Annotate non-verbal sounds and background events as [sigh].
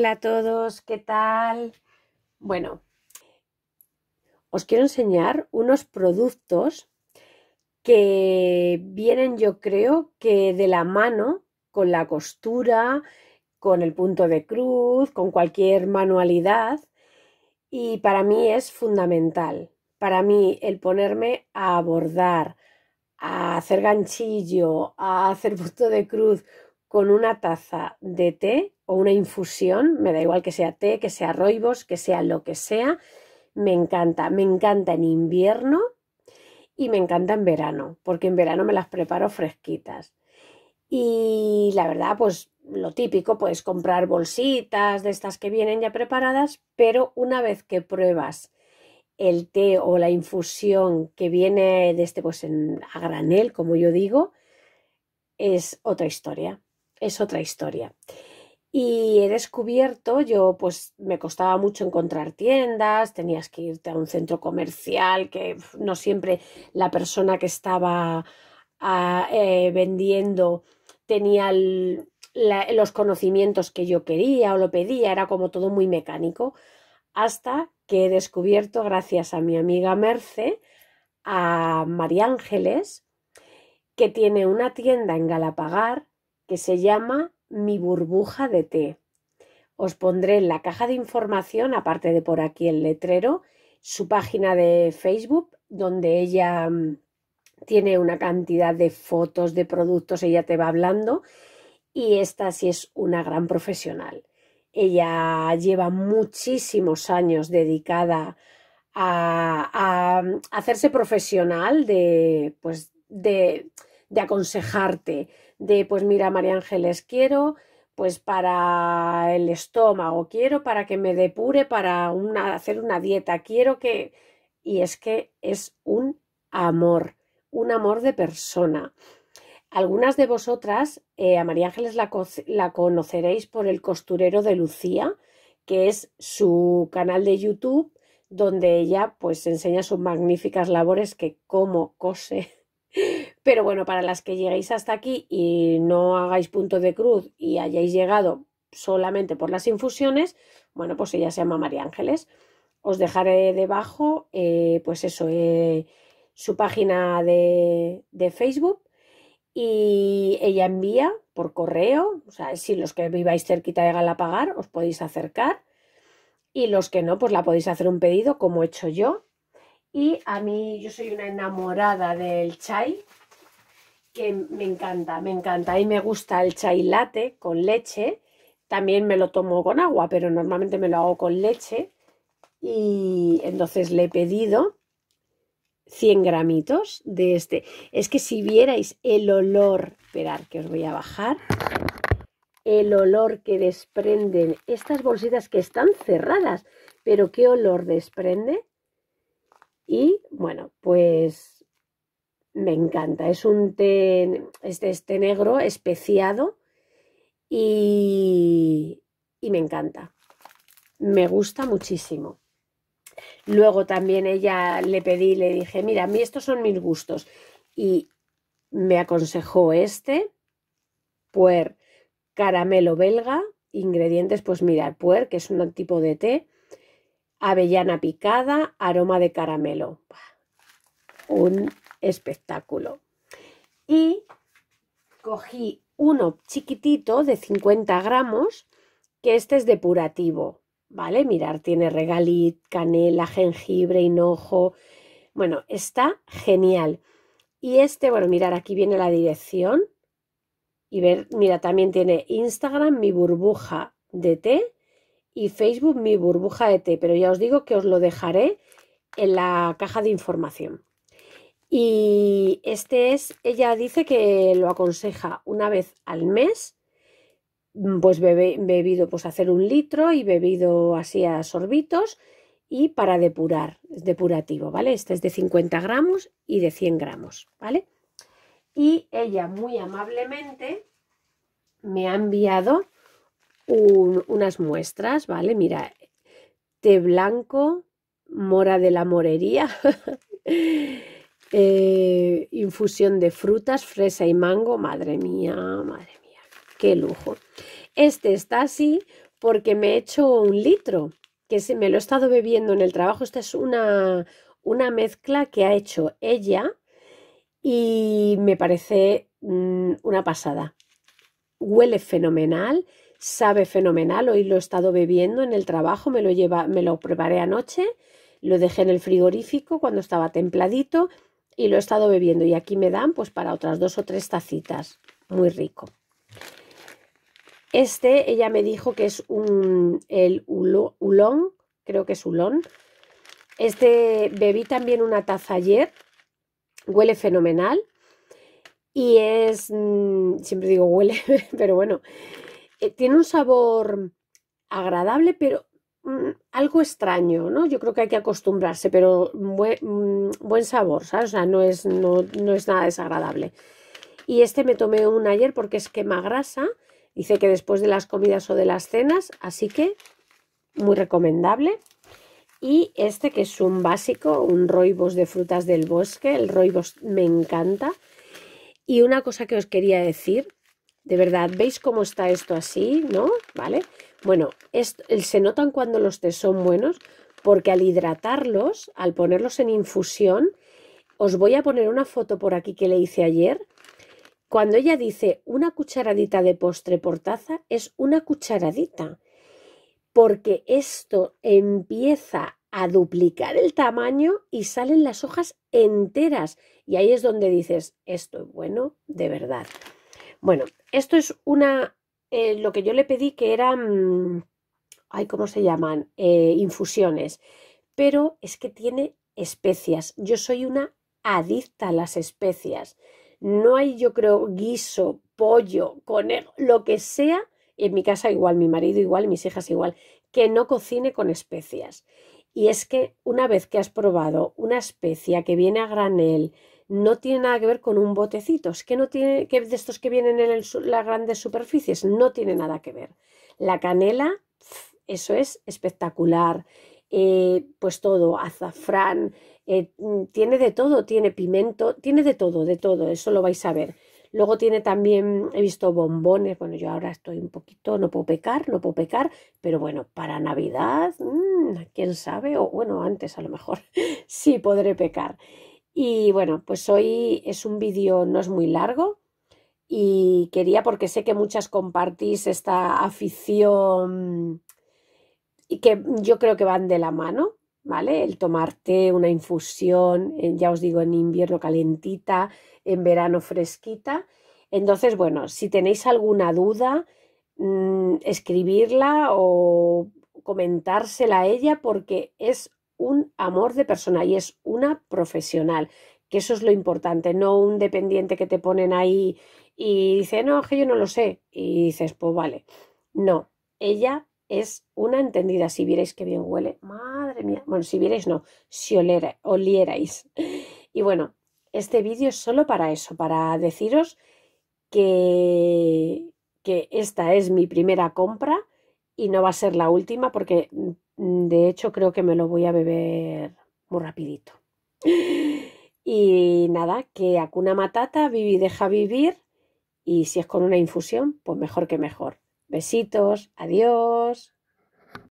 Hola a todos, ¿qué tal? Bueno, os quiero enseñar unos productos que vienen yo creo que de la mano con la costura, con el punto de cruz, con cualquier manualidad y para mí es fundamental. Para mí el ponerme a bordar, a hacer ganchillo, a hacer punto de cruz con una taza de té o una infusión, me da igual que sea té, que sea roibos, que sea lo que sea, me encanta, me encanta en invierno y me encanta en verano, porque en verano me las preparo fresquitas. Y la verdad, pues lo típico, puedes comprar bolsitas de estas que vienen ya preparadas, pero una vez que pruebas el té o la infusión que viene de este, pues a granel, como yo digo, es otra historia, es otra historia y he descubierto, yo pues me costaba mucho encontrar tiendas, tenías que irte a un centro comercial, que no siempre la persona que estaba ah, eh, vendiendo tenía los conocimientos que yo quería o lo pedía, era como todo muy mecánico, hasta que he descubierto, gracias a mi amiga Merce, a María Ángeles, que tiene una tienda en Galapagar que se llama mi burbuja de té. Os pondré en la caja de información, aparte de por aquí el letrero, su página de Facebook, donde ella mm, tiene una cantidad de fotos, de productos, ella te va hablando y esta sí es una gran profesional. Ella lleva muchísimos años dedicada a, mm, hacerse profesional de, pues, de aconsejarte, de pues mira, María Ángeles, quiero pues para el estómago, quiero para que me depure para una, hacer una dieta, quiero que... Y es que es un amor, un amor de persona. Algunas de vosotras, eh, a María Ángeles la, conoceréis por el costurero de Lucía, que es su canal de YouTube, donde ella pues enseña sus magníficas labores que cómo cose pero bueno, para las que lleguéis hasta aquí y no hagáis punto de cruz y hayáis llegado solamente por las infusiones, bueno, pues ella se llama María Ángeles. Os dejaré debajo, eh, pues eso, eh, su página de, de Facebook y ella envía por correo, o sea, si los que viváis cerquita de Galapagar os podéis acercar y los que no, pues la podéis hacer un pedido como he hecho yo. Y a mí, yo soy una enamorada del chai, me encanta, me encanta. Y me gusta el chai latte con leche. También me lo tomo con agua, pero normalmente me lo hago con leche. Y entonces le he pedido 100 gramitos de este. Es que si vierais el olor, esperar que os voy a bajar, el olor que desprenden estas bolsitas que están cerradas, pero qué olor desprende. Y bueno, pues me encanta. Es un té, este, este negro especiado y, y me encanta. Me gusta muchísimo. Luego también ella le pedí, le dije, mira, a mí estos son mis gustos. Y me aconsejó este, puer, caramelo belga, ingredientes, pues mira, puer, que es un tipo de té, avellana picada, aroma de caramelo. Un espectáculo. Y cogí uno chiquitito de 50 gramos, que este es depurativo, ¿vale? Mirar, tiene regalit, canela, jengibre, hinojo. Bueno, está genial. Y este, bueno, mirar, aquí viene la dirección. Y ver, mira, también tiene Instagram, mi burbuja de té, y Facebook, mi burbuja de té. Pero ya os digo que os lo dejaré en la caja de información. Y este es, ella dice que lo aconseja una vez al mes, mm, pues bebido, pues hacer un litro y bebido así a sorbitos y para depurar, es depurativo, ¿vale? Este es de 50 gramos y de 100 gramos, ¿vale? Y ella muy amablemente me ha enviado unas muestras, ¿vale? Mira, té blanco, mora de la morería. [laughs] Eh, infusión de frutas, fresa y mango. Madre mía, madre mía, qué lujo. Este está así porque me he hecho un litro, que se me lo he estado bebiendo en el trabajo. Esta es una, una mezcla que ha hecho ella y me parece mm, una pasada. Huele fenomenal, sabe fenomenal. Hoy lo he estado bebiendo en el trabajo, me lo, lleva, me lo preparé anoche, lo dejé en el frigorífico cuando estaba templadito y lo he estado bebiendo y aquí me dan pues para otras dos o tres tacitas, muy rico. Este ella me dijo que es un, el ulón, creo que es ulón. Este bebí también una taza ayer, huele fenomenal y es, mm, siempre digo huele, [laughs] pero bueno, eh, tiene un sabor agradable, pero Mm, algo extraño, ¿no? Yo creo que hay que acostumbrarse, pero mm, buen, sabor, ¿sabes? O sea, no es, no, es nada desagradable. Y este me tomé un ayer porque es quema grasa, dice que después de las comidas o de las cenas, así que muy recomendable. Y este que es un básico, un roibos de frutas del bosque, el roibos me encanta. Y una cosa que os quería decir, de verdad, ¿veis cómo está esto así, no? ¿Vale? Bueno, se notan cuando los tés son buenos porque al hidratarlos, al ponerlos en infusión, os voy a poner una foto por aquí que le hice ayer. Cuando ella dice una cucharadita de postre por taza, es una cucharadita, porque esto empieza a duplicar el tamaño y salen las hojas enteras. Y ahí es donde dices, esto es bueno de verdad. Bueno, esto es una eh, lo que yo le pedí que eran, mm, ay, ¿cómo se llaman? Eh, infusiones. Pero es que tiene especias. Yo soy una adicta a las especias. No hay, yo creo, guiso, pollo, conejo, lo que sea. En mi casa igual, mi marido igual, mis hijas igual, que no cocine con especias. Y es que una vez que has probado una especia que viene a granel, no tiene nada que ver con un botecito, es que no tiene, que de estos que vienen en las grandes superficies, no tiene nada que ver. La canela, eso es espectacular. Eh, pues todo, azafrán, eh, mm, tiene de todo, tiene pimento. tiene de todo, de todo, eso lo vais a ver. Luego tiene también, he visto bombones, bueno, yo ahora estoy un poquito, no puedo pecar, no puedo pecar, pero bueno, para Navidad, mm, quién sabe, o bueno, antes a lo mejor [laughs] sí podré pecar. Y bueno, pues hoy es un vídeo, no es muy largo, y quería, porque sé que muchas compartís esta afición y que yo creo que van de la mano, ¿vale? El tomarte una infusión, eh, ya os digo, en invierno calentita, en verano fresquita. Entonces, bueno, si tenéis alguna duda, mm, escribirla o comentársela a ella porque es un amor de persona y es una profesional, que eso es lo importante, no un dependiente que te ponen ahí y dice, no, que yo no lo sé, y dices, pues vale, no, ella es una entendida, si vierais que bien huele, madre mía, bueno, si vierais no, si olera, olierais. Y bueno, este vídeo es solo para eso, para deciros que, que esta es mi primera compra y no va a ser la última porque mm, de hecho creo que me lo voy a beber muy rapidito. Y nada, que Akuna Matata, vivi deja vivir y si es con una infusión, pues mejor que mejor. Besitos, adiós.